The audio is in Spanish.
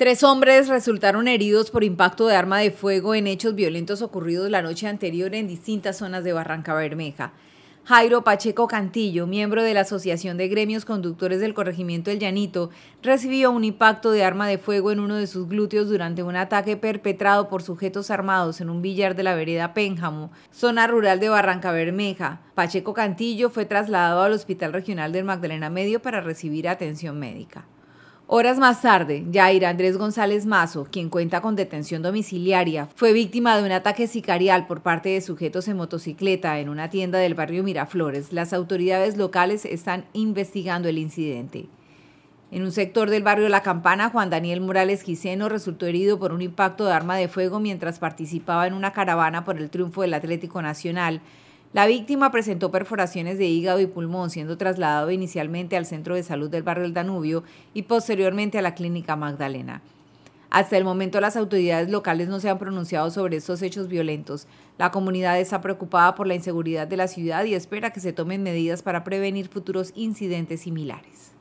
Tres hombres resultaron heridos por impacto de arma de fuego en hechos violentos ocurridos la noche anterior en distintas zonas de Barranca Bermeja. Jairo Pacheco Cantillo, miembro de la Asociación de Gremios Conductores del Corregimiento El Llanito, recibió un impacto de arma de fuego en uno de sus glúteos durante un ataque perpetrado por sujetos armados en un billar de la vereda Pénjamo, zona rural de Barranca Bermeja. Pacheco Cantillo fue trasladado al Hospital Regional del Magdalena Medio para recibir atención médica. Horas más tarde, Yair Andrés González Mazo, quien cuenta con detención domiciliaria, fue víctima de un ataque sicarial por parte de sujetos en motocicleta en una tienda del barrio Miraflores. Las autoridades locales están investigando el incidente. En un sector del barrio La Campana, Juan Daniel Morales Giseno resultó herido por un impacto de arma de fuego mientras participaba en una caravana por el triunfo del Atlético Nacional la víctima presentó perforaciones de hígado y pulmón, siendo trasladado inicialmente al centro de salud del barrio del Danubio y posteriormente a la clínica Magdalena. Hasta el momento las autoridades locales no se han pronunciado sobre estos hechos violentos. La comunidad está preocupada por la inseguridad de la ciudad y espera que se tomen medidas para prevenir futuros incidentes similares.